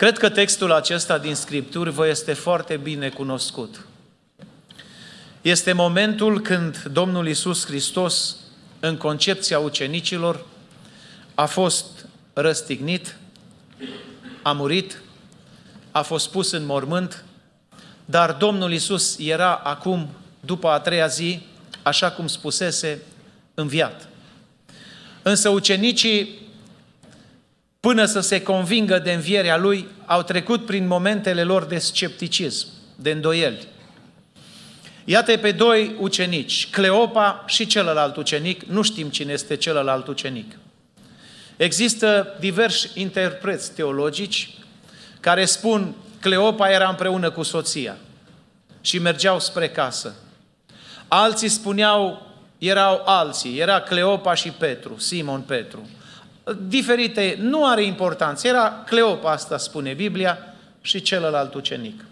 Cred că textul acesta din Scripturi vă este foarte bine cunoscut. Este momentul când Domnul Isus Hristos, în concepția ucenicilor, a fost răstignit, a murit, a fost pus în mormânt, dar Domnul Isus era acum, după a treia zi, așa cum spusese, înviat. Însă ucenicii până să se convingă de învierea lui, au trecut prin momentele lor de scepticism, de îndoieli. Iată pe doi ucenici, Cleopa și celălalt ucenic, nu știm cine este celălalt ucenic. Există diversi interpreți teologici care spun Cleopa era împreună cu soția și mergeau spre casă. Alții spuneau, erau alții, era Cleopa și Petru, Simon Petru diferite, nu are importanță. Era Cleopa, asta spune Biblia, și celălalt ucenic.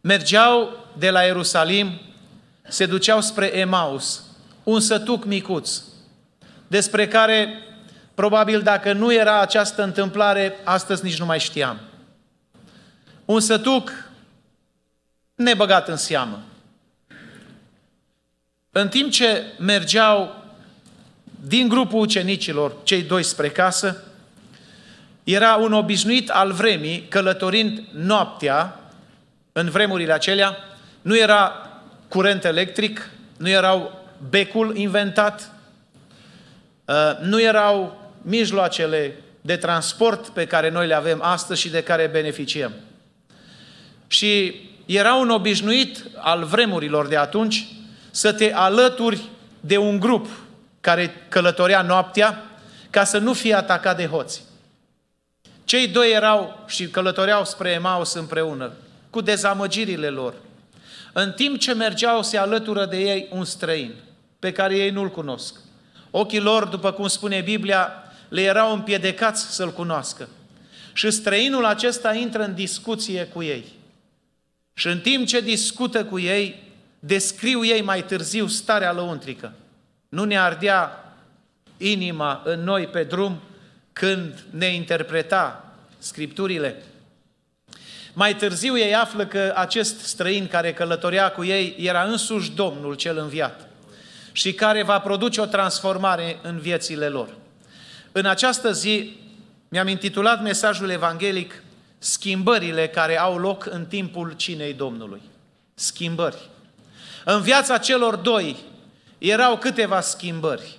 Mergeau de la Ierusalim, se duceau spre Emaus, un sătuc micuț, despre care probabil dacă nu era această întâmplare, astăzi nici nu mai știam. Un sătuc nebăgat în seamă. În timp ce mergeau din grupul ucenicilor, cei doi spre casă, era un obișnuit al vremii, călătorind noaptea, în vremurile acelea, nu era curent electric, nu erau becul inventat, uh, nu erau mijloacele de transport pe care noi le avem astăzi și de care beneficiem. Și era un obișnuit al vremurilor de atunci să te alături de un grup care călătorea noaptea ca să nu fie atacat de hoți. Cei doi erau și călătoreau spre Emaus împreună, cu dezamăgirile lor. În timp ce mergeau, se alătură de ei un străin, pe care ei nu-l cunosc. Ochii lor, după cum spune Biblia, le erau împiedecați să-l cunoască. Și străinul acesta intră în discuție cu ei. Și în timp ce discută cu ei, descriu ei mai târziu starea lăuntrică. Nu ne ardea inima în noi pe drum când ne interpreta scripturile. Mai târziu ei află că acest străin care călătorea cu ei era însuși Domnul cel înviat și care va produce o transformare în viețile lor. În această zi mi-am intitulat mesajul evanghelic Schimbările care au loc în timpul cinei Domnului. Schimbări. În viața celor doi erau câteva schimbări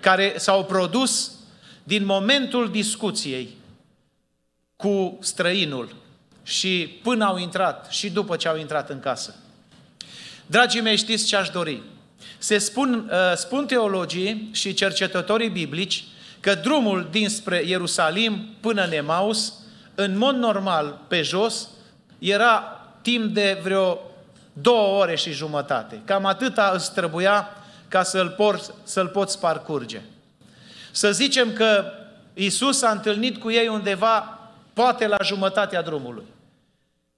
care s-au produs din momentul discuției cu străinul și până au intrat și după ce au intrat în casă. Dragii mei, știți ce aș dori? Se spun, uh, spun teologii și cercetătorii biblici că drumul dinspre Ierusalim până în Emaus, în mod normal, pe jos, era timp de vreo două ore și jumătate. Cam atâta îți trebuia ca să-l, por, să-l poți parcurge. Să zicem că Isus a întâlnit cu ei undeva, poate la jumătatea drumului.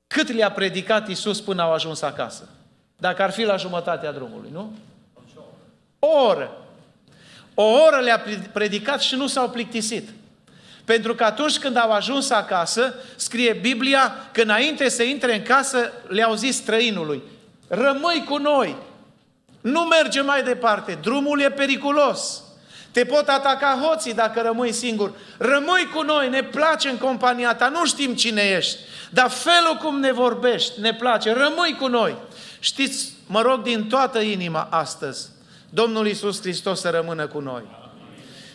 Cât le-a predicat Isus până au ajuns acasă? Dacă ar fi la jumătatea drumului, nu? O oră. O oră le-a predicat și nu s-au plictisit. Pentru că atunci când au ajuns acasă, scrie Biblia că înainte să intre în casă le-au zis străinului, rămâi cu noi, nu merge mai departe. Drumul e periculos. Te pot ataca hoții dacă rămâi singur. Rămâi cu noi, ne place în compania ta, nu știm cine ești, dar felul cum ne vorbești ne place, rămâi cu noi. Știți, mă rog din toată inima astăzi, Domnul Iisus Hristos să rămână cu noi.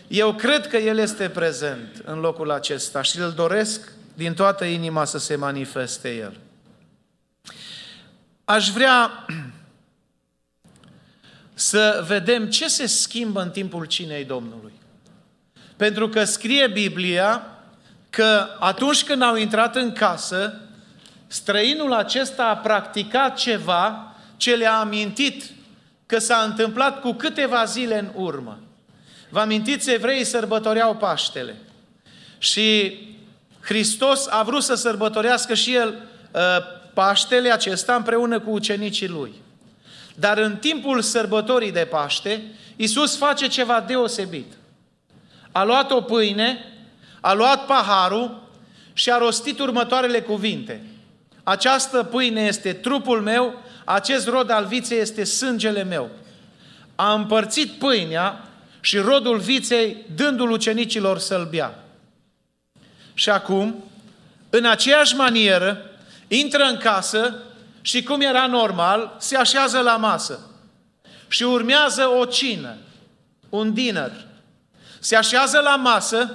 Eu cred că El este prezent în locul acesta și îl doresc din toată inima să se manifeste El. Aș vrea să vedem ce se schimbă în timpul cinei Domnului. Pentru că scrie Biblia că atunci când au intrat în casă, străinul acesta a practicat ceva ce le-a amintit că s-a întâmplat cu câteva zile în urmă. Vă amintiți, evreii sărbătoreau Paștele. Și Hristos a vrut să sărbătorească și el uh, Paștele acesta împreună cu ucenicii lui. Dar în timpul sărbătorii de Paște, Iisus face ceva deosebit. A luat o pâine, a luat paharul și a rostit următoarele cuvinte. Această pâine este trupul meu, acest rod al viței este sângele meu. A împărțit pâinea și rodul viței, dându-l ucenicilor să-l bea. Și acum, în aceeași manieră, intră în casă și cum era normal, se așează la masă și urmează o cină, un dinner. Se așează la masă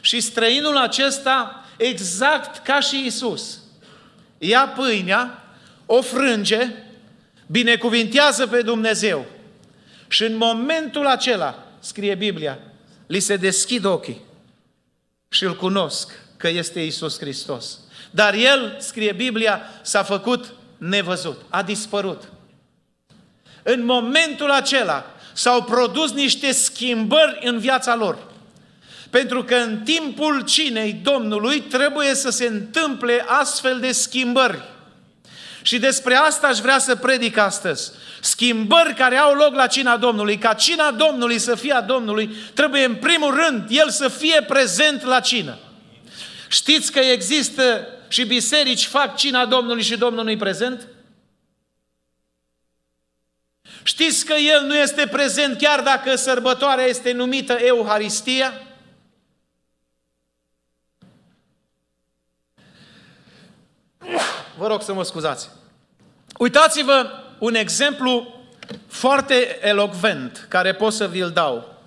și străinul acesta, exact ca și Isus, ia pâinea, o frânge, binecuvintează pe Dumnezeu. Și în momentul acela, scrie Biblia, li se deschid ochii și îl cunosc că este Isus Hristos. Dar el, scrie Biblia, s-a făcut nevăzut, a dispărut. În momentul acela s-au produs niște schimbări în viața lor. Pentru că în timpul cinei Domnului trebuie să se întâmple astfel de schimbări. Și despre asta aș vrea să predic astăzi. Schimbări care au loc la cina Domnului. Ca cina Domnului să fie a Domnului, trebuie în primul rând El să fie prezent la cină. Știți că există și biserici fac cina Domnului și Domnul nu prezent? Știți că El nu este prezent chiar dacă sărbătoarea este numită Euharistia? Vă rog să mă scuzați. Uitați-vă un exemplu foarte elocvent care pot să vi-l dau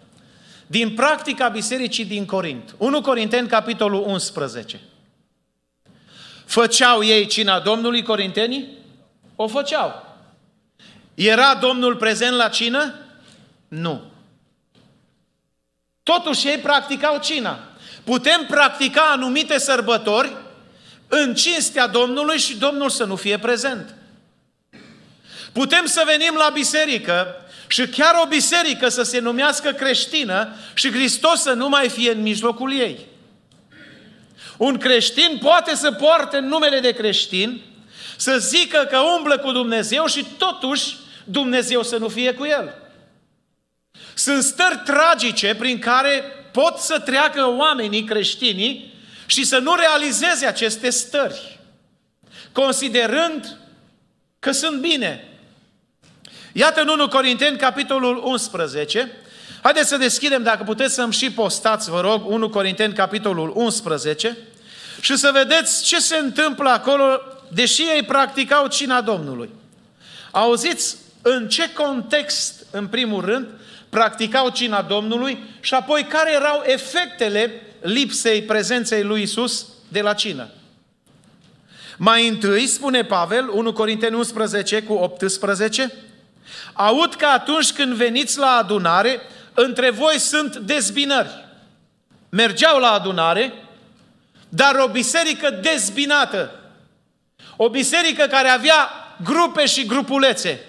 din practica bisericii din Corint. 1 Corinteni, capitolul 11. Făceau ei cina Domnului Corintenii? O făceau. Era Domnul prezent la cină? Nu. Totuși ei practicau cina. Putem practica anumite sărbători în cinstea Domnului și Domnul să nu fie prezent. Putem să venim la biserică și chiar o biserică să se numească creștină și Hristos să nu mai fie în mijlocul ei. Un creștin poate să poarte numele de creștin, să zică că umblă cu Dumnezeu și totuși Dumnezeu să nu fie cu el. Sunt stări tragice prin care pot să treacă oamenii creștinii și să nu realizeze aceste stări, considerând că sunt bine, Iată în 1 Corinteni, capitolul 11. Haideți să deschidem, dacă puteți să-mi și postați, vă rog, 1 Corinteni, capitolul 11. Și să vedeți ce se întâmplă acolo, deși ei practicau cina Domnului. Auziți în ce context, în primul rând, practicau cina Domnului și apoi care erau efectele lipsei prezenței lui Isus de la cină. Mai întâi, spune Pavel, 1 Corinteni 11 cu 18, Aud că atunci când veniți la adunare, între voi sunt dezbinări. Mergeau la adunare, dar o biserică dezbinată. O biserică care avea grupe și grupulețe.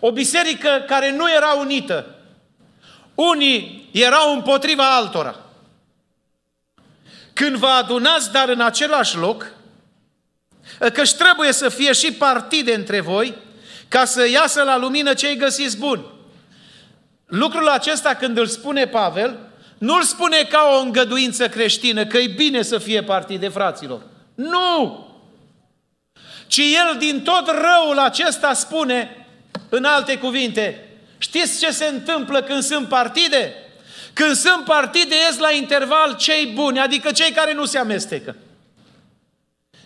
O biserică care nu era unită. Unii erau împotriva altora. Când vă adunați, dar în același loc, că trebuie să fie și partide între voi, ca să iasă la lumină cei găsiți buni. Lucrul acesta când îl spune Pavel, nu îl spune ca o îngăduință creștină, că e bine să fie partide fraților. Nu! Ci el din tot răul acesta spune, în alte cuvinte, știți ce se întâmplă când sunt partide? Când sunt partide, ies la interval cei buni, adică cei care nu se amestecă.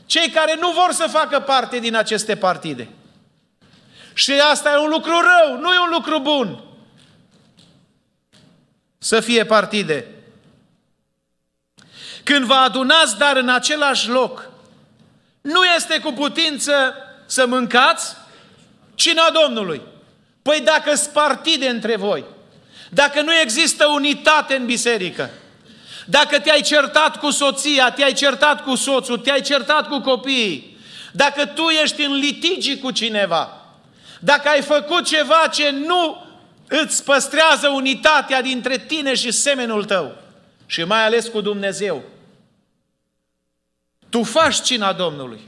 Cei care nu vor să facă parte din aceste partide. Și asta e un lucru rău, nu e un lucru bun. Să fie partide. Când vă adunați, dar în același loc, nu este cu putință să mâncați cina Domnului. Păi dacă sunt partide între voi, dacă nu există unitate în biserică, dacă te-ai certat cu soția, te-ai certat cu soțul, te-ai certat cu copiii, dacă tu ești în litigi cu cineva, dacă ai făcut ceva ce nu îți păstrează unitatea dintre tine și semenul tău, și mai ales cu Dumnezeu, tu faci cina Domnului,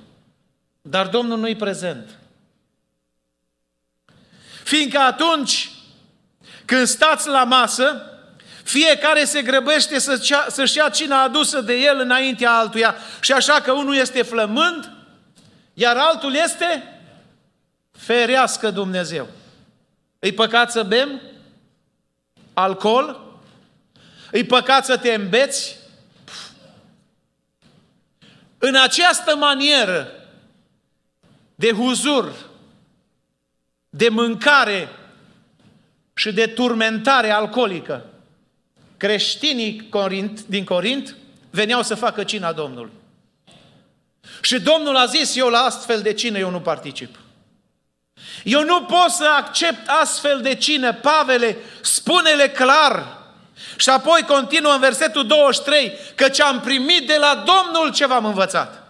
dar Domnul nu-i prezent. Fiindcă atunci când stați la masă, fiecare se grăbește să-și ia cina adusă de el înaintea altuia. Și așa că unul este flămând, iar altul este Ferească Dumnezeu! Îi păcat să bem alcool? Îi păcat să te îmbeți? Puh. În această manieră de huzur, de mâncare și de turmentare alcoolică, creștinii din Corint veneau să facă cina Domnului. Și Domnul a zis, eu la astfel de cină eu nu particip. Eu nu pot să accept astfel de cină. Pavele, spune-le clar. Și apoi continuă în versetul 23, că ce am primit de la Domnul ce v-am învățat.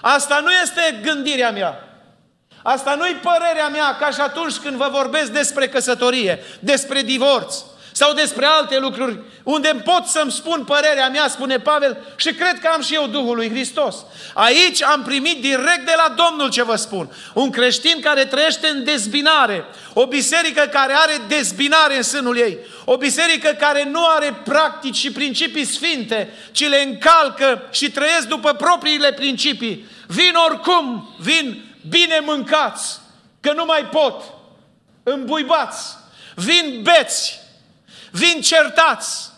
Asta nu este gândirea mea. Asta nu-i părerea mea, ca și atunci când vă vorbesc despre căsătorie, despre divorț, sau despre alte lucruri, unde pot să-mi spun părerea mea, spune Pavel, și cred că am și eu Duhul lui Hristos. Aici am primit direct de la Domnul ce vă spun. Un creștin care trăiește în dezbinare, o biserică care are dezbinare în sânul ei, o biserică care nu are practici și principii sfinte, ci le încalcă și trăiesc după propriile principii. Vin oricum, vin bine mâncați, că nu mai pot, îmbuibați, vin beți, vin certați,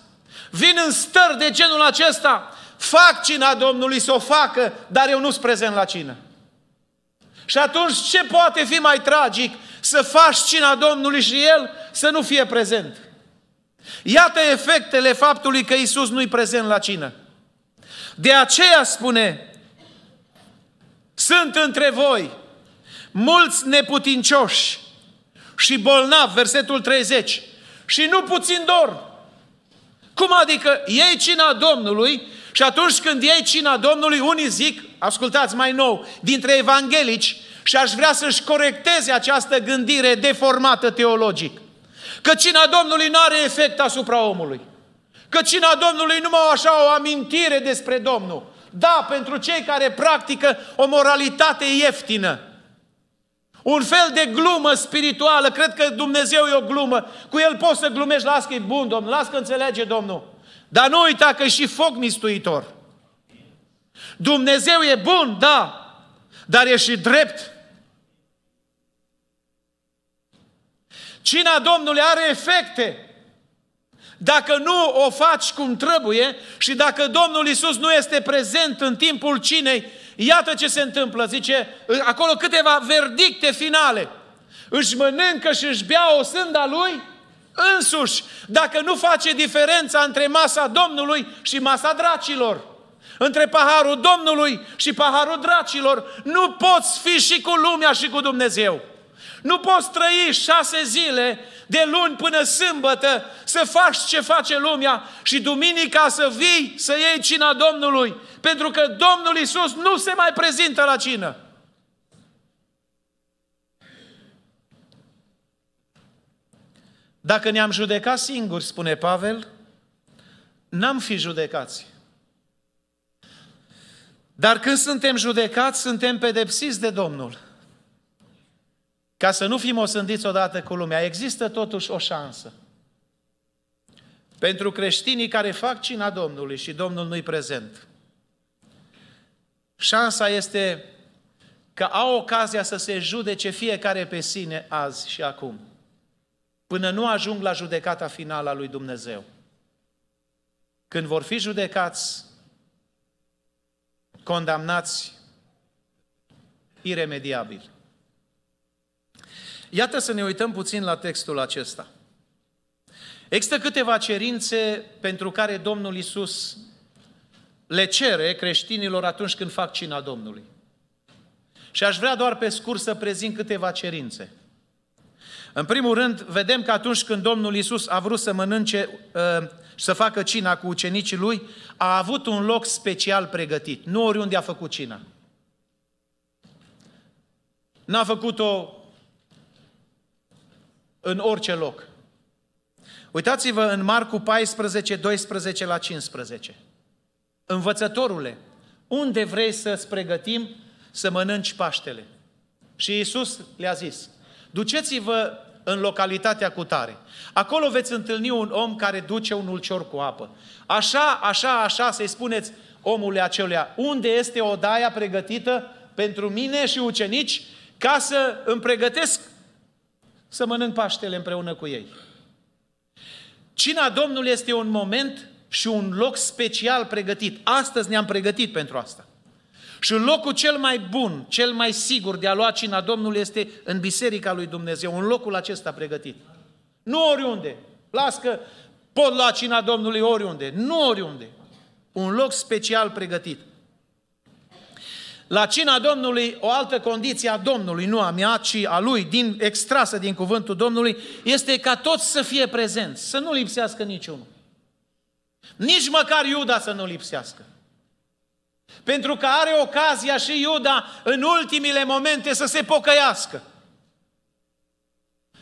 vin în stări de genul acesta, fac cina Domnului să o facă, dar eu nu sunt prezent la cină. Și atunci ce poate fi mai tragic? Să faci cina Domnului și El să nu fie prezent. Iată efectele faptului că Isus nu-i prezent la cină. De aceea spune, sunt între voi mulți neputincioși și bolnavi, versetul 30, și nu puțin dor. Cum adică ei cina Domnului și atunci când ei cina Domnului, unii zic, ascultați mai nou, dintre evanghelici, și aș vrea să-și corecteze această gândire deformată teologic. Că cina Domnului nu are efect asupra omului. Că cina Domnului numai așa o amintire despre Domnul. Da, pentru cei care practică o moralitate ieftină, un fel de glumă spirituală, cred că Dumnezeu e o glumă. Cu el poți să glumești, las că e bun, Domnul, las că înțelege Domnul. Dar nu uita că și foc mistuitor. Dumnezeu e bun, da, dar e și drept. Cina Domnului are efecte. Dacă nu o faci cum trebuie și dacă Domnul Isus nu este prezent în timpul cinei, Iată ce se întâmplă, zice, acolo câteva verdicte finale. Își mănâncă și își bea o sânda lui însuși, dacă nu face diferența între masa Domnului și masa dracilor. Între paharul Domnului și paharul dracilor, nu poți fi și cu lumea și cu Dumnezeu. Nu poți trăi șase zile, de luni până sâmbătă, să faci ce face lumea și duminica să vii să iei cina Domnului, pentru că Domnul Isus nu se mai prezintă la cină. Dacă ne-am judecat singuri, spune Pavel, n-am fi judecați. Dar când suntem judecați, suntem pedepsiți de Domnul ca să nu fim osândiți odată cu lumea, există totuși o șansă. Pentru creștinii care fac cina Domnului și Domnul nu-i prezent. Șansa este că au ocazia să se judece fiecare pe sine azi și acum, până nu ajung la judecata finală a lui Dumnezeu. Când vor fi judecați, condamnați iremediabil. Iată să ne uităm puțin la textul acesta. Există câteva cerințe pentru care Domnul Isus le cere creștinilor atunci când fac cina Domnului. Și aș vrea doar pe scurt să prezint câteva cerințe. În primul rând, vedem că atunci când Domnul Isus a vrut să mănânce și ă, să facă cina cu ucenicii lui, a avut un loc special pregătit. Nu oriunde a făcut cina. N-a făcut-o în orice loc. Uitați-vă în Marcu 14, 12 la 15. Învățătorule, unde vrei să-ți pregătim să mănânci Paștele? Și Iisus le-a zis, duceți-vă în localitatea cu tare. Acolo veți întâlni un om care duce un ulcior cu apă. Așa, așa, așa să-i spuneți omului acelea, unde este odaia pregătită pentru mine și ucenici ca să îmi pregătesc să mănânc Paștele împreună cu ei. Cina Domnului este un moment și un loc special pregătit. Astăzi ne-am pregătit pentru asta. Și locul cel mai bun, cel mai sigur de a lua cina Domnului este în Biserica lui Dumnezeu, în locul acesta pregătit. Nu oriunde. Las că pot lua cina Domnului oriunde. Nu oriunde. Un loc special pregătit. La cina Domnului, o altă condiție a Domnului, nu a mea, ci a lui, din, extrasă din cuvântul Domnului, este ca toți să fie prezenți, să nu lipsească niciunul. Nici măcar Iuda să nu lipsească. Pentru că are ocazia și Iuda în ultimile momente să se pocăiască.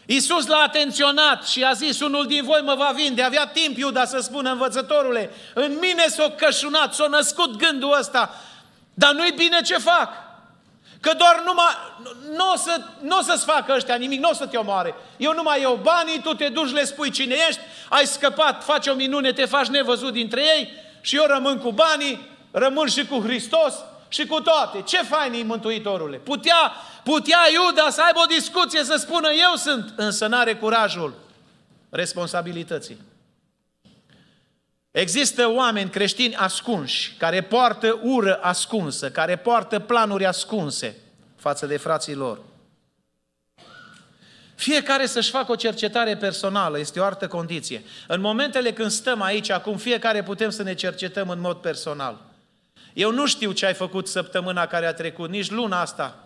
Iisus l-a atenționat și a zis, unul din voi mă va vinde. Avea timp Iuda să spună, învățătorule, în mine s-a cășunat, s-a născut gândul ăsta dar nu-i bine ce fac. Că doar numai, nu o să, n-o să-ți facă ăștia nimic, nu o să te omoare. Eu nu mai iau banii, tu te duci, le spui cine ești, ai scăpat, faci o minune, te faci nevăzut dintre ei și eu rămân cu banii, rămân și cu Hristos și cu toate. Ce fain e Mântuitorule! Putea, putea Iuda să aibă o discuție, să spună eu sunt, însă n-are curajul responsabilității. Există oameni creștini ascunși, care poartă ură ascunsă, care poartă planuri ascunse față de frații lor. Fiecare să-și facă o cercetare personală, este o altă condiție. În momentele când stăm aici, acum fiecare putem să ne cercetăm în mod personal. Eu nu știu ce ai făcut săptămâna care a trecut, nici luna asta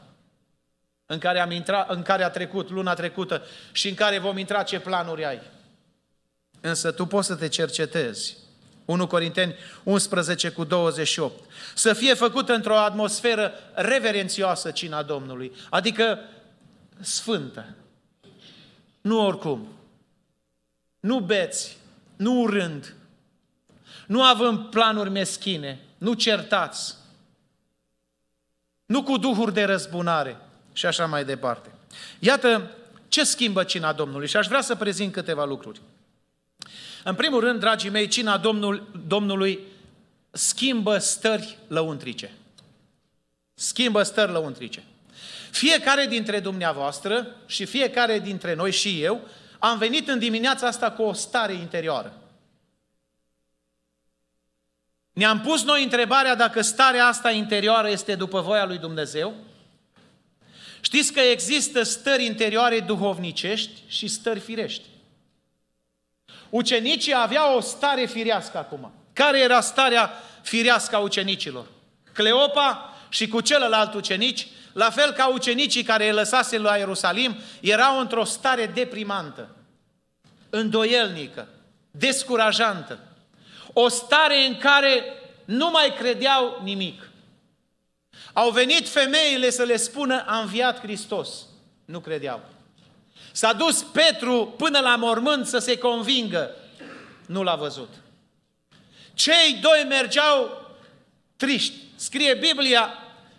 în care, am intrat, în care a trecut, luna trecută, și în care vom intra ce planuri ai. Însă tu poți să te cercetezi. 1 Corinteni 11 cu 28. Să fie făcută într-o atmosferă reverențioasă cina Domnului, adică sfântă. Nu oricum. Nu beți, nu urând, nu având planuri meschine, nu certați, nu cu duhuri de răzbunare și așa mai departe. Iată ce schimbă cina Domnului și aș vrea să prezint câteva lucruri. În primul rând, dragii mei, cina Domnul, Domnului schimbă stări lăuntrice. Schimbă stări lăuntrice. Fiecare dintre dumneavoastră și fiecare dintre noi și eu am venit în dimineața asta cu o stare interioară. Ne-am pus noi întrebarea dacă starea asta interioară este după voia lui Dumnezeu? Știți că există stări interioare duhovnicești și stări firești. Ucenicii aveau o stare firească acum. Care era starea firească a ucenicilor? Cleopa și cu celălalt ucenici, la fel ca ucenicii care îi lăsase la Ierusalim, erau într-o stare deprimantă, îndoielnică, descurajantă. O stare în care nu mai credeau nimic. Au venit femeile să le spună, a înviat Hristos. Nu credeau. S-a dus Petru până la mormânt să se convingă. Nu l-a văzut. Cei doi mergeau triști. Scrie Biblia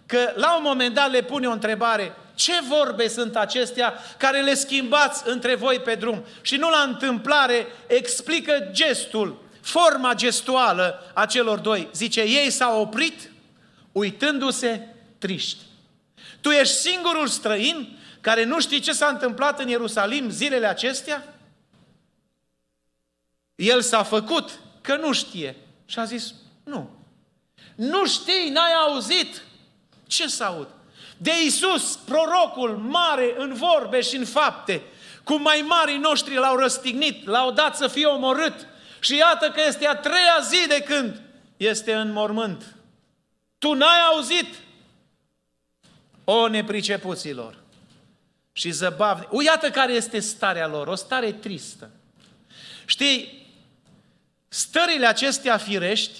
că la un moment dat le pune o întrebare. Ce vorbe sunt acestea care le schimbați între voi pe drum? Și nu la întâmplare explică gestul, forma gestuală a celor doi. Zice, ei s-au oprit uitându-se triști. Tu ești singurul străin care nu știe ce s-a întâmplat în Ierusalim zilele acestea? El s-a făcut că nu știe. Și a zis, nu. Nu știi, n-ai auzit. Ce să aud? De Isus, prorocul mare în vorbe și în fapte, cum mai marii noștri l-au răstignit, l-au dat să fie omorât. Și iată că este a treia zi de când este în mormânt. Tu n-ai auzit? O nepricepuților! și zăbavnic. Uiată care este starea lor, o stare tristă. Știi, stările acestea firești,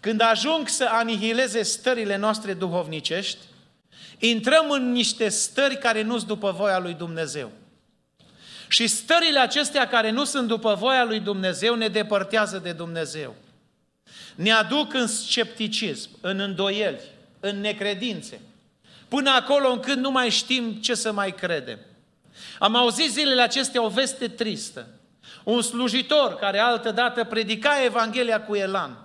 când ajung să anihileze stările noastre duhovnicești, intrăm în niște stări care nu sunt după voia lui Dumnezeu. Și stările acestea care nu sunt după voia lui Dumnezeu ne depărtează de Dumnezeu. Ne aduc în scepticism, în îndoieli, în necredințe până acolo încât nu mai știm ce să mai credem. Am auzit zilele acestea o veste tristă. Un slujitor care altădată predica Evanghelia cu elan.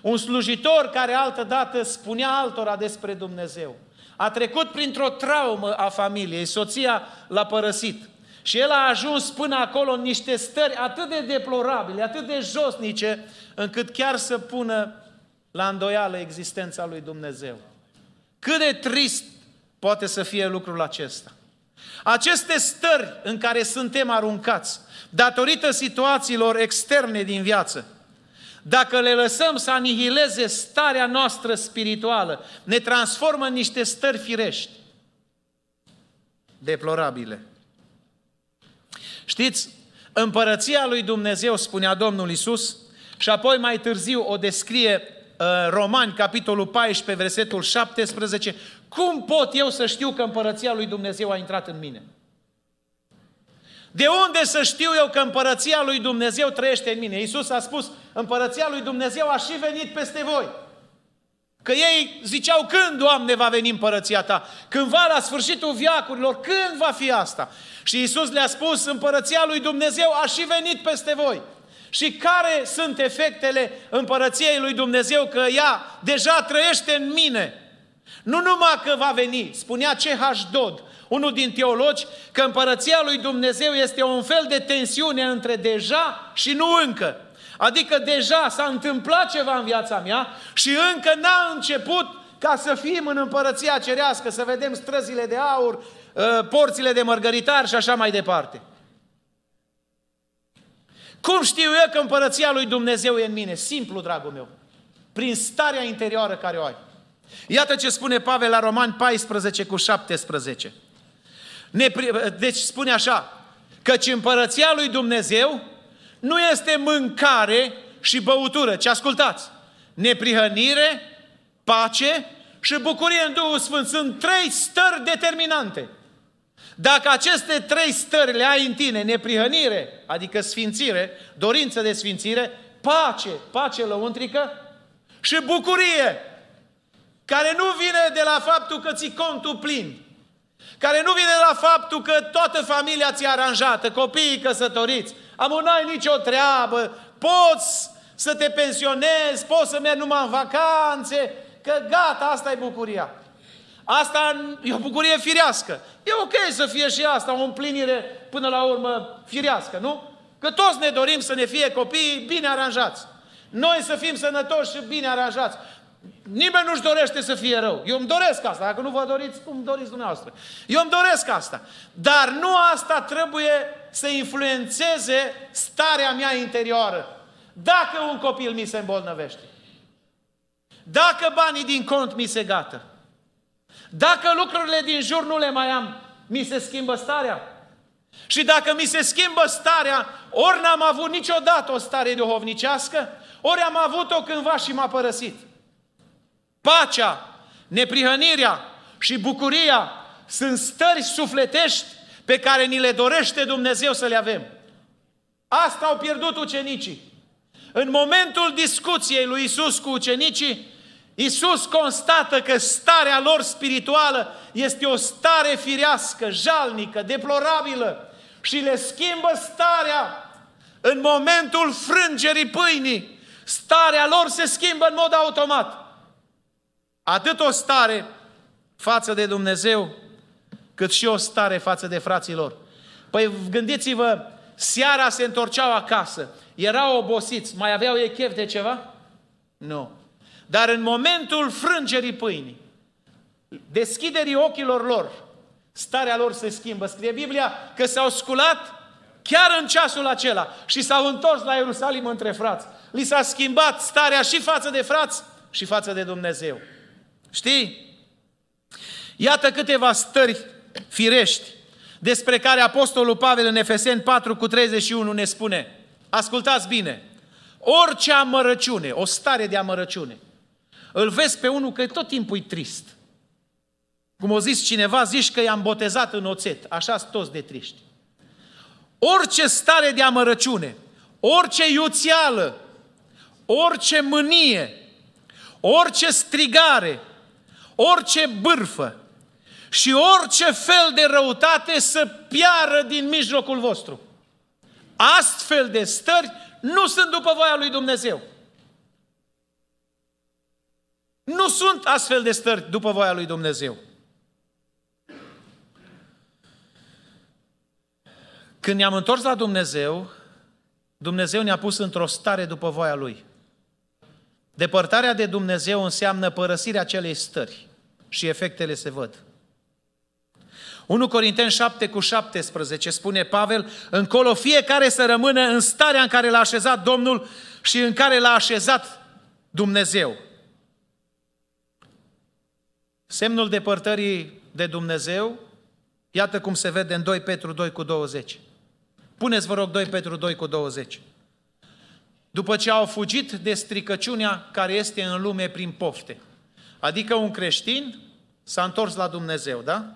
Un slujitor care altădată spunea altora despre Dumnezeu. A trecut printr-o traumă a familiei, soția l-a părăsit. Și el a ajuns până acolo în niște stări atât de deplorabile, atât de josnice, încât chiar să pună la îndoială existența lui Dumnezeu. Cât de trist poate să fie lucrul acesta. Aceste stări în care suntem aruncați, datorită situațiilor externe din viață, dacă le lăsăm să anihileze starea noastră spirituală, ne transformă în niște stări firești, deplorabile. Știți, împărăția lui Dumnezeu, spunea Domnul Isus, și apoi mai târziu o descrie Ă, Romani, capitolul 14, versetul 17, cum pot eu să știu că împărăția lui Dumnezeu a intrat în mine? De unde să știu eu că împărăția lui Dumnezeu trăiește în mine? Iisus a spus, împărăția lui Dumnezeu a și venit peste voi. Că ei ziceau, când, Doamne, va veni împărăția Ta? Cândva la sfârșitul viacurilor, când va fi asta? Și Iisus le-a spus, împărăția lui Dumnezeu a și venit peste voi. Și care sunt efectele împărăției lui Dumnezeu că ea deja trăiește în mine? Nu numai că va veni, spunea C.H. Dodd, unul din teologi, că împărăția lui Dumnezeu este un fel de tensiune între deja și nu încă. Adică deja s-a întâmplat ceva în viața mea și încă n-a început ca să fim în împărăția cerească, să vedem străzile de aur, uh, porțile de mărgăritar și așa mai departe. Cum știu eu că împărăția lui Dumnezeu e în mine? Simplu, dragul meu. Prin starea interioară care o ai. Iată ce spune Pavel la Romani 14 cu 17. Ne, deci spune așa, căci împărăția lui Dumnezeu nu este mâncare și băutură, ce ascultați, neprihănire, pace și bucurie în Duhul Sfânt. Sunt trei stări determinante. Dacă aceste trei stări le ai în tine, neprihănire, adică sfințire, dorință de sfințire, pace, pace lăuntrică și bucurie, care nu vine de la faptul că ți contul plin, care nu vine de la faptul că toată familia ți-a aranjată, copiii căsătoriți, am un ai nicio treabă, poți să te pensionezi, poți să mergi numai în vacanțe, că gata, asta e bucuria. Asta e o bucurie firească. E ok să fie și asta, o împlinire până la urmă firească, nu? Că toți ne dorim să ne fie copiii bine aranjați. Noi să fim sănătoși și bine aranjați. Nimeni nu-și dorește să fie rău. Eu îmi doresc asta. Dacă nu vă doriți, cum doriți dumneavoastră. Eu îmi doresc asta. Dar nu asta trebuie să influențeze starea mea interioară. Dacă un copil mi se îmbolnăvește, dacă banii din cont mi se gată, dacă lucrurile din jur nu le mai am, mi se schimbă starea. Și dacă mi se schimbă starea, ori n-am avut niciodată o stare duhovnicească, ori am avut-o cândva și m-a părăsit. Pacea, neprihănirea și bucuria sunt stări sufletești pe care ni le dorește Dumnezeu să le avem. Asta au pierdut ucenicii. În momentul discuției lui Isus cu ucenicii, Iisus constată că starea lor spirituală este o stare firească, jalnică, deplorabilă și le schimbă starea în momentul frângerii pâinii. Starea lor se schimbă în mod automat. Atât o stare față de Dumnezeu, cât și o stare față de frații lor. Păi gândiți-vă, seara se întorceau acasă, erau obosiți, mai aveau ei chef de ceva? Nu. Dar în momentul frângerii pâinii, deschiderii ochilor lor, starea lor se schimbă. Scrie Biblia că s-au sculat chiar în ceasul acela și s-au întors la Ierusalim între frați. Li s-a schimbat starea și față de frați și față de Dumnezeu. Știi? Iată câteva stări firești despre care Apostolul Pavel în Efeseni 4 cu 31 ne spune. Ascultați bine. Orice amărăciune, o stare de amărăciune, îl vezi pe unul că tot timpul e trist. Cum o zis cineva, zici că i-am botezat în oțet. așa toți de triști. Orice stare de amărăciune, orice iuțială, orice mânie, orice strigare, orice bârfă și orice fel de răutate să piară din mijlocul vostru. Astfel de stări nu sunt după voia lui Dumnezeu. Nu sunt astfel de stări după voia lui Dumnezeu. Când ne-am întors la Dumnezeu, Dumnezeu ne-a pus într-o stare după voia Lui. Depărtarea de Dumnezeu înseamnă părăsirea acelei stări și efectele se văd. 1 Corinteni 7 cu 17 spune Pavel, încolo fiecare să rămână în starea în care l-a așezat Domnul și în care l-a așezat Dumnezeu. Semnul depărtării de Dumnezeu, iată cum se vede în 2 Petru 2 cu 20. Puneți, vă rog, 2 Petru 2 cu 20. După ce au fugit de stricăciunea care este în lume prin pofte. Adică un creștin s-a întors la Dumnezeu, da?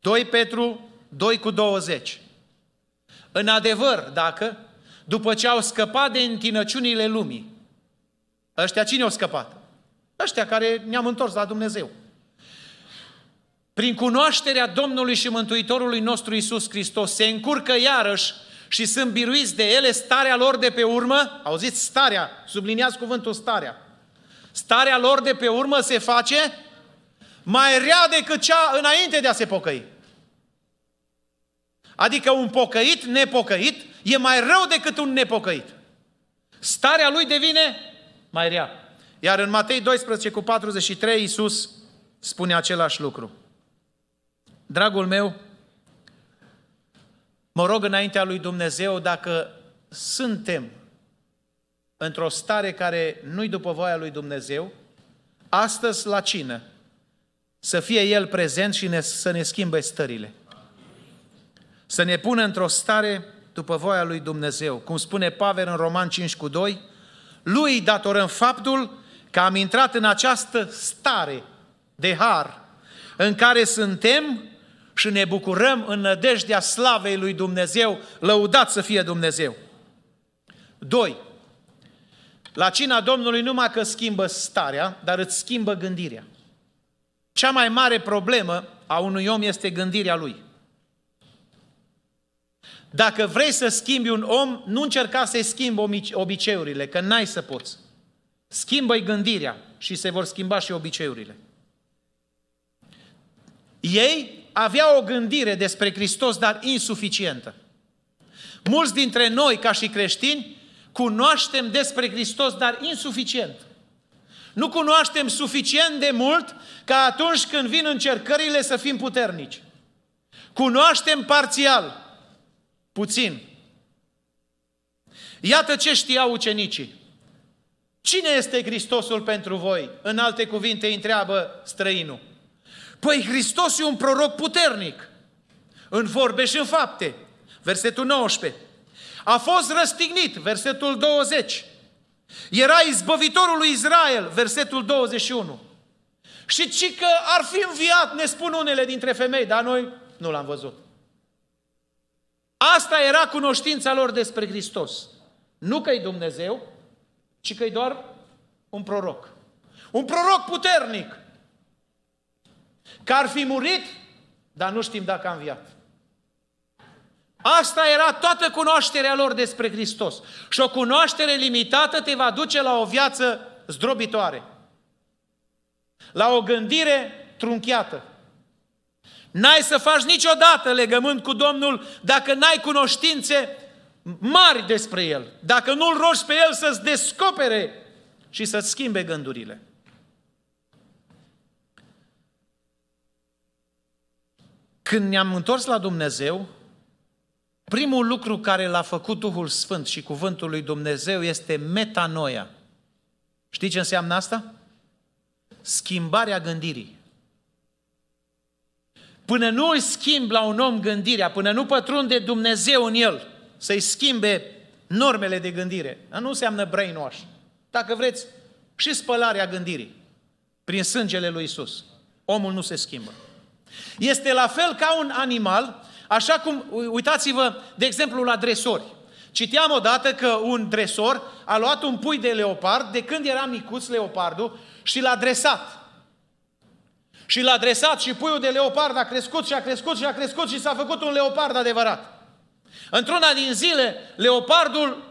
2 Petru 2 cu 20. În adevăr, dacă, după ce au scăpat de întinăciunile lumii, ăștia cine au scăpat? Ăștia care ne-am întors la Dumnezeu prin cunoașterea Domnului și Mântuitorului nostru Isus Hristos, se încurcă iarăși și sunt biruiți de ele starea lor de pe urmă, auziți, starea, subliniați cuvântul starea, starea lor de pe urmă se face mai rea decât cea înainte de a se pocăi. Adică un pocăit, nepocăit, e mai rău decât un nepocăit. Starea lui devine mai rea. Iar în Matei 12 cu 43, Iisus spune același lucru. Dragul meu, mă rog înaintea lui Dumnezeu dacă suntem într-o stare care nu-i după voia lui Dumnezeu, astăzi la cină, să fie El prezent și ne, să ne schimbe stările. Să ne pună într-o stare după voia lui Dumnezeu. Cum spune Pavel în Roman 5 cu 2, lui datorăm faptul că am intrat în această stare de har în care suntem și ne bucurăm în nădejdea slavei lui Dumnezeu, lăudat să fie Dumnezeu. 2. La cina Domnului numai că schimbă starea, dar îți schimbă gândirea. Cea mai mare problemă a unui om este gândirea lui. Dacă vrei să schimbi un om, nu încerca să-i schimbi obiceiurile, că n-ai să poți. Schimbă-i gândirea și se vor schimba și obiceiurile. Ei avea o gândire despre Hristos, dar insuficientă. Mulți dintre noi, ca și creștini, cunoaștem despre Hristos, dar insuficient. Nu cunoaștem suficient de mult ca atunci când vin încercările să fim puternici. Cunoaștem parțial, puțin. Iată ce știau ucenicii. Cine este Hristosul pentru voi? În alte cuvinte, întreabă străinul. Păi Hristos e un proroc puternic, în vorbe și în fapte. Versetul 19. A fost răstignit, versetul 20. Era izbăvitorul lui Israel, versetul 21. Și ci că ar fi înviat, ne spun unele dintre femei, dar noi nu l-am văzut. Asta era cunoștința lor despre Hristos. Nu că-i Dumnezeu, ci că-i doar un proroc. Un proroc puternic, Că ar fi murit, dar nu știm dacă a înviat. Asta era toată cunoașterea lor despre Hristos. Și o cunoaștere limitată te va duce la o viață zdrobitoare. La o gândire trunchiată. N-ai să faci niciodată legământ cu Domnul dacă n-ai cunoștințe mari despre El. Dacă nu-L rogi pe El să-ți descopere și să-ți schimbe gândurile. Când ne-am întors la Dumnezeu, primul lucru care l-a făcut Duhul Sfânt și Cuvântul lui Dumnezeu este metanoia. Știi ce înseamnă asta? Schimbarea gândirii. Până nu îi schimb la un om gândirea, până nu pătrunde Dumnezeu în el, să-i schimbe normele de gândire. Nu înseamnă brainwash. Dacă vreți, și spălarea gândirii prin sângele lui Isus. Omul nu se schimbă. Este la fel ca un animal, așa cum, uitați-vă, de exemplu, la dresori. Citeam odată că un dresor a luat un pui de leopard de când era micuț leopardul și l-a dresat. Și l-a dresat și puiul de leopard a crescut și a crescut și a crescut și s-a făcut un leopard adevărat. Într-una din zile, leopardul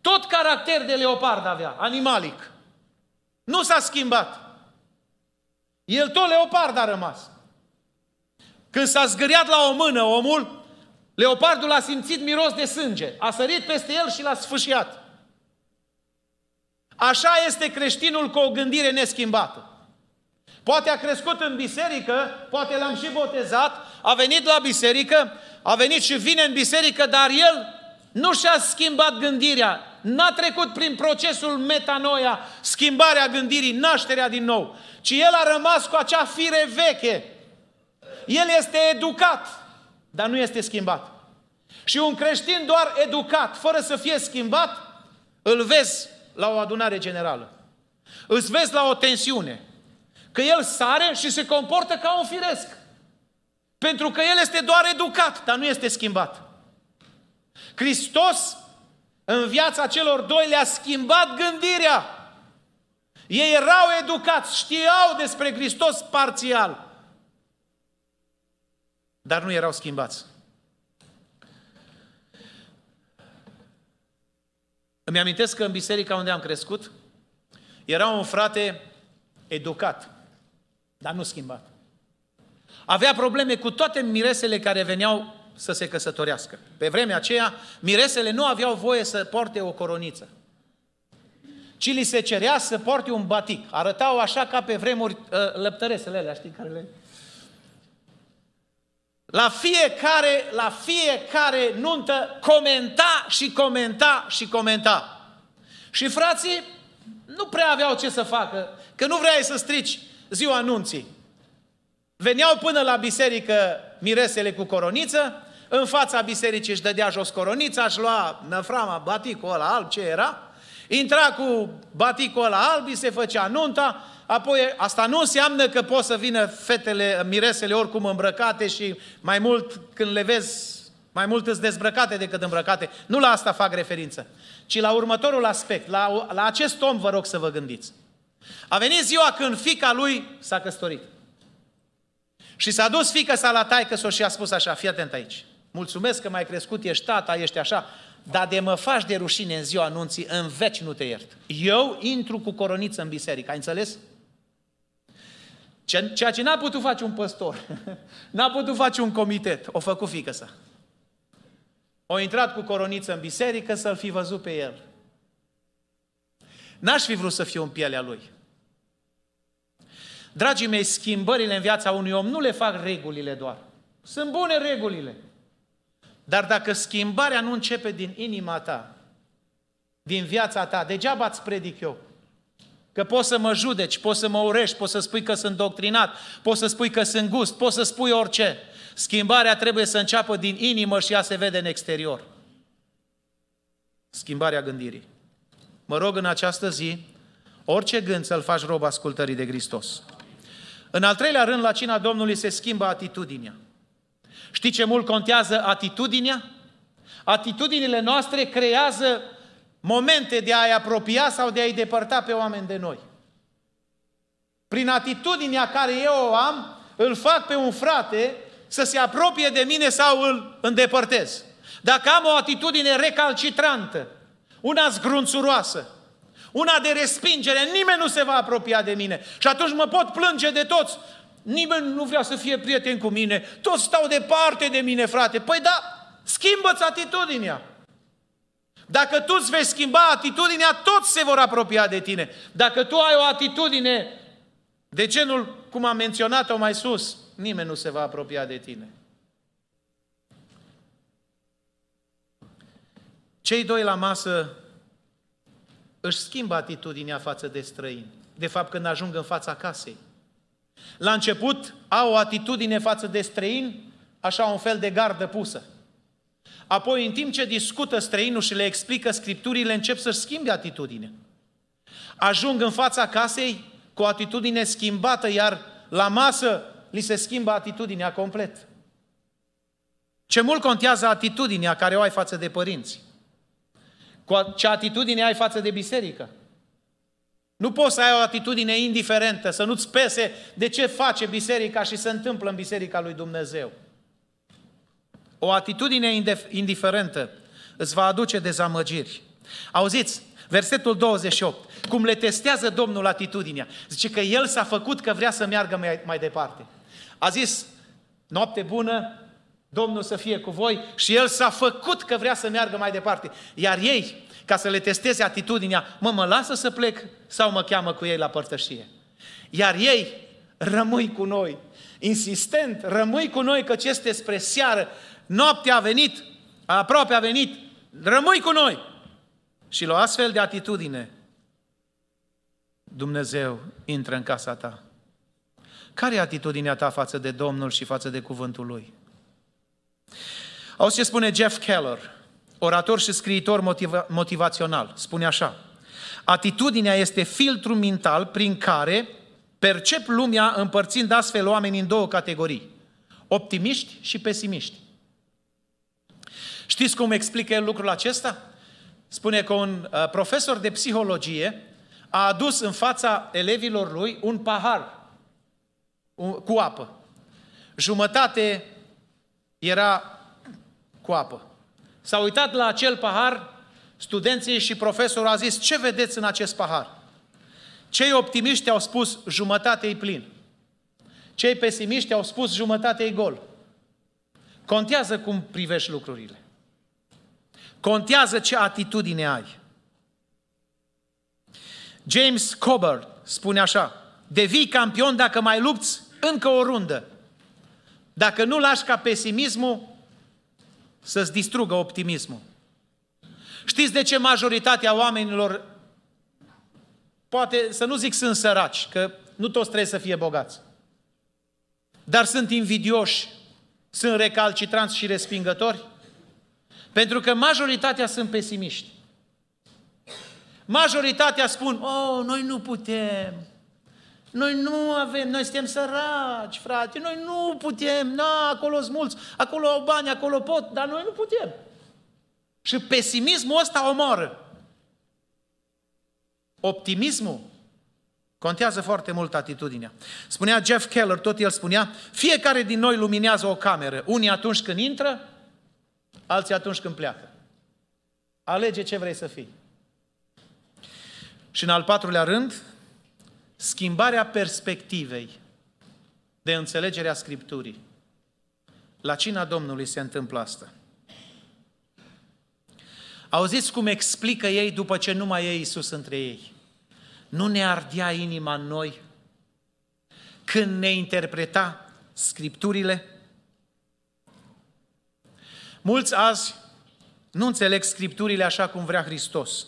tot caracter de leopard avea, animalic. Nu s-a schimbat. El tot leopard a rămas. Când s-a zgâriat la o mână omul, leopardul a simțit miros de sânge. A sărit peste el și l-a sfâșiat. Așa este creștinul cu o gândire neschimbată. Poate a crescut în biserică, poate l-am și botezat, a venit la biserică, a venit și vine în biserică, dar el nu și-a schimbat gândirea, n-a trecut prin procesul metanoia, schimbarea gândirii, nașterea din nou, ci el a rămas cu acea fire veche, el este educat, dar nu este schimbat. Și un creștin doar educat, fără să fie schimbat, îl vezi la o adunare generală. Îl vezi la o tensiune. Că el sare și se comportă ca un firesc. Pentru că el este doar educat, dar nu este schimbat. Hristos, în viața celor doi, le-a schimbat gândirea. Ei erau educați, știau despre Hristos parțial dar nu erau schimbați. Îmi amintesc că în biserica unde am crescut, era un frate educat, dar nu schimbat. Avea probleme cu toate miresele care veneau să se căsătorească. Pe vremea aceea, miresele nu aveau voie să poarte o coroniță, ci li se cerea să poarte un batic. Arătau așa ca pe vremuri ă, lăptăresele alea, știi, care le la fiecare, la fiecare nuntă comenta și comenta și comenta. Și frații nu prea aveau ce să facă, că nu vreai să strici ziua nunții. Veneau până la biserică miresele cu coroniță, în fața bisericii își dădea jos coronița, își lua năframa, baticul ăla alb, ce era, intra cu baticul ăla alb, se făcea nunta, Apoi, asta nu înseamnă că pot să vină fetele, miresele oricum îmbrăcate și mai mult când le vezi, mai mult îți dezbrăcate decât îmbrăcate. Nu la asta fac referință, ci la următorul aspect. La, la acest om vă rog să vă gândiți. A venit ziua când fica lui s-a căsătorit. Și s-a dus fica sa la taică s-o și a spus așa, fii atent aici. Mulțumesc că m-ai crescut, ești tata, ești așa, dar de mă faci de rușine în ziua anunții, în veci nu te iert. Eu intru cu coroniță în biserică, ai înțeles? Ceea ce n-a putut face un păstor, n-a putut face un comitet, o făcut fică sa. O intrat cu coroniță în biserică să-l fi văzut pe el. N-aș fi vrut să fiu în pielea lui. Dragii mei, schimbările în viața unui om nu le fac regulile doar. Sunt bune regulile. Dar dacă schimbarea nu începe din inima ta, din viața ta, degeaba îți predic eu. Că poți să mă judeci, poți să mă urești, poți să spui că sunt doctrinat, poți să spui că sunt gust, poți să spui orice. Schimbarea trebuie să înceapă din inimă și ea se vede în exterior. Schimbarea gândirii. Mă rog în această zi, orice gând să-l faci rob ascultării de Hristos. În al treilea rând, la cina Domnului se schimbă atitudinea. Știi ce mult contează atitudinea? Atitudinile noastre creează momente de a-i apropia sau de a-i depărta pe oameni de noi. Prin atitudinea care eu o am, îl fac pe un frate să se apropie de mine sau îl îndepărtez. Dacă am o atitudine recalcitrantă, una zgrunțuroasă, una de respingere, nimeni nu se va apropia de mine. Și atunci mă pot plânge de toți. Nimeni nu vrea să fie prieten cu mine. Toți stau departe de mine, frate. Păi da, schimbă-ți atitudinea. Dacă tu îți vei schimba atitudinea, toți se vor apropia de tine. Dacă tu ai o atitudine de genul cum am menționat-o mai sus, nimeni nu se va apropia de tine. Cei doi la masă își schimbă atitudinea față de străini. De fapt, când ajung în fața casei. La început au o atitudine față de străini, așa un fel de gardă pusă apoi în timp ce discută străinul și le explică scripturile, încep să-și schimbe atitudine. Ajung în fața casei cu o atitudine schimbată, iar la masă li se schimbă atitudinea complet. Ce mult contează atitudinea care o ai față de părinți. ce atitudine ai față de biserică. Nu poți să ai o atitudine indiferentă, să nu-ți pese de ce face biserica și se întâmplă în biserica lui Dumnezeu. O atitudine indiferentă îți va aduce dezamăgiri. Auziți, versetul 28, cum le testează Domnul atitudinea. Zice că El s-a făcut că vrea să meargă mai, mai departe. A zis, noapte bună, Domnul să fie cu voi și El s-a făcut că vrea să meargă mai departe. Iar ei, ca să le testeze atitudinea, mă, mă lasă să plec sau mă cheamă cu ei la părtășie. Iar ei, rămâi cu noi. Insistent, rămâi cu noi ce este spre seară noaptea a venit, aproape a venit, rămâi cu noi! Și la astfel de atitudine, Dumnezeu intră în casa ta. Care e atitudinea ta față de Domnul și față de cuvântul Lui? Auzi ce spune Jeff Keller, orator și scriitor motiva- motivațional. Spune așa, atitudinea este filtru mental prin care percep lumea împărțind astfel oamenii în două categorii, optimiști și pesimiști. Știți cum explică el lucrul acesta? Spune că un uh, profesor de psihologie a adus în fața elevilor lui un pahar cu apă. Jumătate era cu apă. S-a uitat la acel pahar, studenții și profesorul a zis, ce vedeți în acest pahar? Cei optimiști au spus, jumătate e plin. Cei pesimiști au spus, jumătate e gol. Contează cum privești lucrurile. Contează ce atitudine ai. James Coburn spune așa, devii campion dacă mai lupți încă o rundă. Dacă nu lași ca pesimismul să-ți distrugă optimismul. Știți de ce majoritatea oamenilor, poate să nu zic sunt săraci, că nu toți trebuie să fie bogați, dar sunt invidioși, sunt recalcitranți și respingători? Pentru că majoritatea sunt pesimiști. Majoritatea spun, oh, noi nu putem, noi nu avem, noi suntem săraci, frate, noi nu putem, na, acolo sunt mulți, acolo au bani, acolo pot, dar noi nu putem. Și pesimismul ăsta omoară. Optimismul contează foarte mult atitudinea. Spunea Jeff Keller, tot el spunea, fiecare din noi luminează o cameră. Unii atunci când intră, alții atunci când pleacă. Alege ce vrei să fii. Și în al patrulea rând, schimbarea perspectivei de înțelegerea Scripturii. La cina Domnului se întâmplă asta. Auziți cum explică ei după ce nu mai e Iisus între ei. Nu ne ardea inima în noi când ne interpreta Scripturile? Mulți azi nu înțeleg Scripturile așa cum vrea Hristos,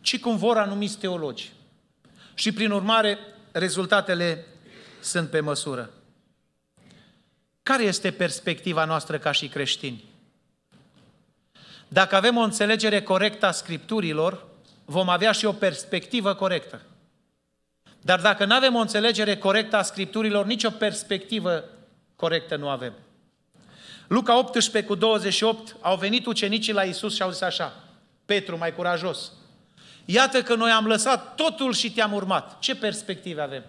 ci cum vor anumiți teologi. Și prin urmare, rezultatele sunt pe măsură. Care este perspectiva noastră ca și creștini? Dacă avem o înțelegere corectă a Scripturilor, vom avea și o perspectivă corectă. Dar dacă nu avem o înțelegere corectă a Scripturilor, nicio perspectivă corectă nu avem. Luca 18 cu 28, au venit ucenicii la Isus și au zis așa, Petru mai curajos, iată că noi am lăsat totul și te-am urmat. Ce perspective avem?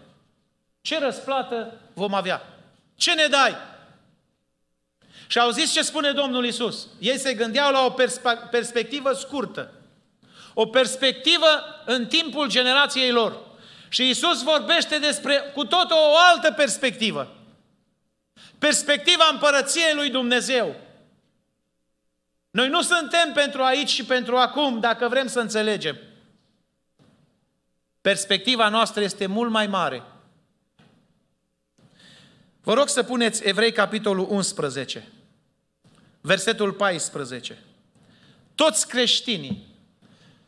Ce răsplată vom avea? Ce ne dai? Și au zis ce spune Domnul Isus. Ei se gândeau la o perspe- perspectivă scurtă. O perspectivă în timpul generației lor. Și Isus vorbește despre cu tot o altă perspectivă perspectiva împărăției lui Dumnezeu. Noi nu suntem pentru aici și pentru acum, dacă vrem să înțelegem. Perspectiva noastră este mult mai mare. Vă rog să puneți Evrei capitolul 11, versetul 14. Toți creștinii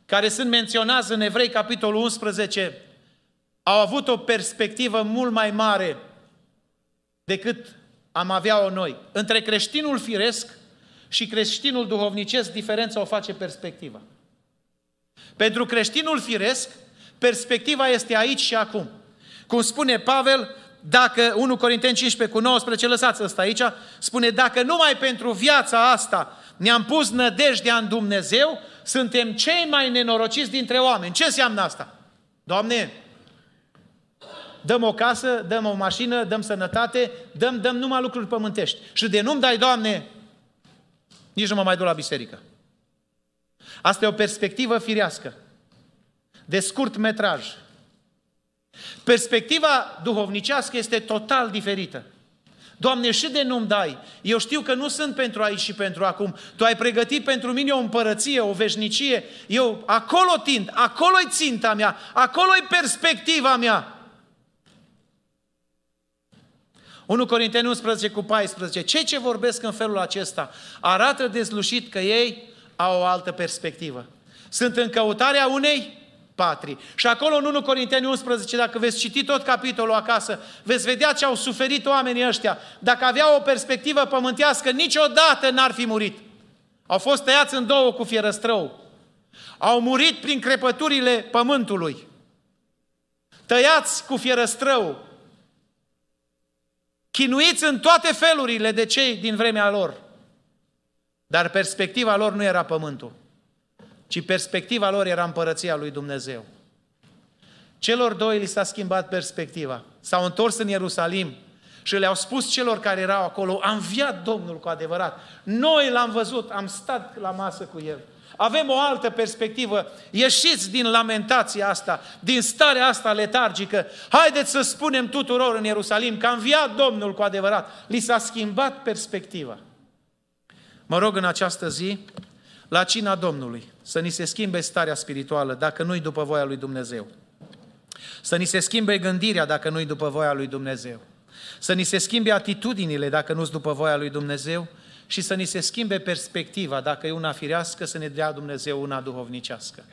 care sunt menționați în Evrei capitolul 11 au avut o perspectivă mult mai mare decât am avea-o noi. Între creștinul firesc și creștinul duhovnicesc, diferența o face perspectiva. Pentru creștinul firesc, perspectiva este aici și acum. Cum spune Pavel, dacă 1 Corinteni 15 cu 19, lăsați ăsta aici, spune, dacă numai pentru viața asta ne-am pus nădejdea în Dumnezeu, suntem cei mai nenorociți dintre oameni. Ce înseamnă asta? Doamne, dăm o casă, dăm o mașină, dăm sănătate, dăm, dăm numai lucruri pământești. Și de nu-mi dai, Doamne, nici nu mă mai duc la biserică. Asta e o perspectivă firească, de scurt metraj. Perspectiva duhovnicească este total diferită. Doamne, și de nu-mi dai. Eu știu că nu sunt pentru aici și pentru acum. Tu ai pregătit pentru mine o împărăție, o veșnicie. Eu acolo tind, acolo i ținta mea, acolo i perspectiva mea. 1 Corinteni 11 cu 14. Cei ce vorbesc în felul acesta arată dezlușit că ei au o altă perspectivă. Sunt în căutarea unei patrii. Și acolo în 1 Corinteni 11, dacă veți citi tot capitolul acasă, veți vedea ce au suferit oamenii ăștia. Dacă aveau o perspectivă pământească, niciodată n-ar fi murit. Au fost tăiați în două cu fierăstrău. Au murit prin crepăturile pământului. Tăiați cu fierăstrău, chinuiți în toate felurile de cei din vremea lor. Dar perspectiva lor nu era pământul, ci perspectiva lor era împărăția lui Dumnezeu. Celor doi li s-a schimbat perspectiva. S-au întors în Ierusalim și le-au spus celor care erau acolo, „Am viat Domnul cu adevărat. Noi l-am văzut, am stat la masă cu el. Avem o altă perspectivă. Ieșiți din lamentația asta, din starea asta letargică. Haideți să spunem tuturor în Ierusalim că a înviat Domnul cu adevărat. Li s-a schimbat perspectiva. Mă rog în această zi, la cina Domnului, să ni se schimbe starea spirituală, dacă nu-i după voia lui Dumnezeu. Să ni se schimbe gândirea, dacă nu-i după voia lui Dumnezeu. Să ni se schimbe atitudinile, dacă nu-s după voia lui Dumnezeu și să ni se schimbe perspectiva, dacă e una firească, să ne dea Dumnezeu una duhovnicească.